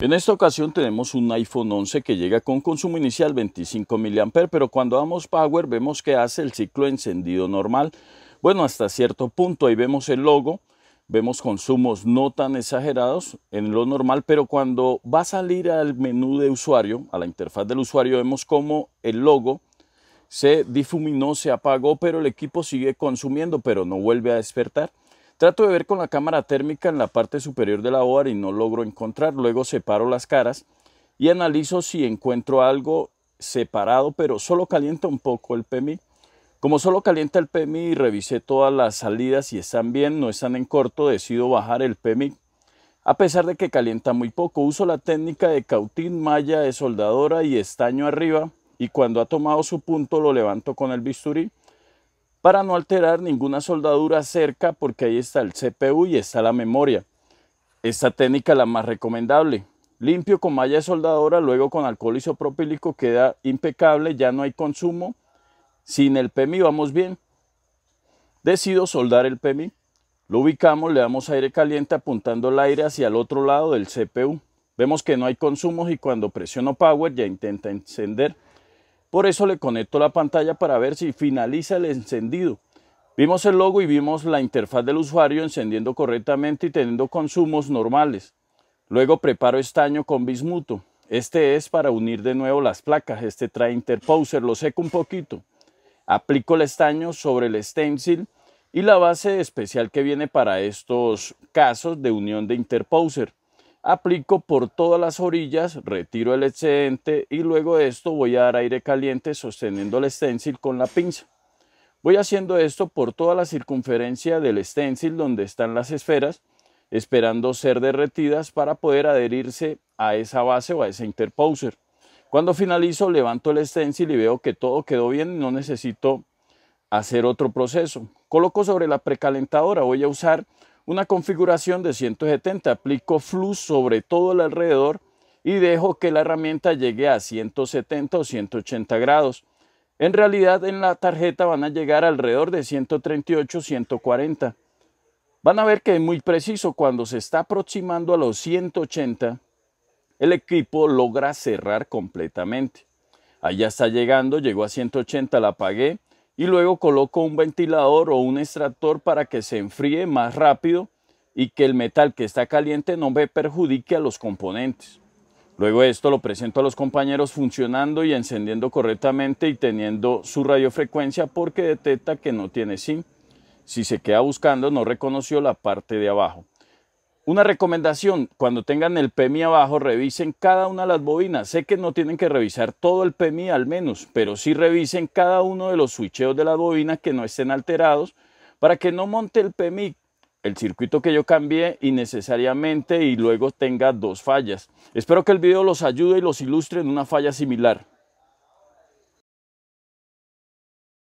En esta ocasión tenemos un iPhone 11 que llega con consumo inicial 25 mA, pero cuando damos power vemos que hace el ciclo encendido normal. Bueno, hasta cierto punto ahí vemos el logo, vemos consumos no tan exagerados en lo normal, pero cuando va a salir al menú de usuario, a la interfaz del usuario, vemos como el logo se difuminó, se apagó, pero el equipo sigue consumiendo, pero no vuelve a despertar. Trato de ver con la cámara térmica en la parte superior de la obra y no logro encontrar. Luego separo las caras y analizo si encuentro algo separado, pero solo calienta un poco el PMI. Como solo calienta el PMI, revisé todas las salidas y están bien, no están en corto, decido bajar el PMI. A pesar de que calienta muy poco, uso la técnica de cautín, malla de soldadora y estaño arriba y cuando ha tomado su punto lo levanto con el bisturí para no alterar ninguna soldadura cerca porque ahí está el CPU y está la memoria. Esta técnica es la más recomendable. Limpio con malla de soldadora, luego con alcohol isopropílico queda impecable, ya no hay consumo. Sin el PEMI vamos bien. Decido soldar el PEMI. Lo ubicamos, le damos aire caliente apuntando el aire hacia el otro lado del CPU. Vemos que no hay consumos y cuando presiono power ya intenta encender. Por eso le conecto la pantalla para ver si finaliza el encendido. Vimos el logo y vimos la interfaz del usuario encendiendo correctamente y teniendo consumos normales. Luego preparo estaño con bismuto. Este es para unir de nuevo las placas. Este trae interposer, lo seco un poquito. Aplico el estaño sobre el stencil y la base especial que viene para estos casos de unión de interposer aplico por todas las orillas, retiro el excedente y luego de esto voy a dar aire caliente sosteniendo el stencil con la pinza. Voy haciendo esto por toda la circunferencia del stencil donde están las esferas, esperando ser derretidas para poder adherirse a esa base o a ese interposer. Cuando finalizo levanto el stencil y veo que todo quedó bien y no necesito hacer otro proceso. Coloco sobre la precalentadora, voy a usar una configuración de 170. Aplico flux sobre todo el alrededor y dejo que la herramienta llegue a 170 o 180 grados. En realidad en la tarjeta van a llegar alrededor de 138, 140. Van a ver que es muy preciso, cuando se está aproximando a los 180, el equipo logra cerrar completamente. Ahí ya está llegando, llegó a 180, la apagué y luego coloco un ventilador o un extractor para que se enfríe más rápido y que el metal que está caliente no me perjudique a los componentes. Luego esto lo presento a los compañeros funcionando y encendiendo correctamente y teniendo su radiofrecuencia porque detecta que no tiene SIM. Si se queda buscando no reconoció la parte de abajo. Una recomendación, cuando tengan el PMI abajo, revisen cada una de las bobinas. Sé que no tienen que revisar todo el PMI al menos, pero sí revisen cada uno de los switcheos de las bobinas que no estén alterados para que no monte el PMI, el circuito que yo cambié innecesariamente y luego tenga dos fallas. Espero que el video los ayude y los ilustre en una falla similar.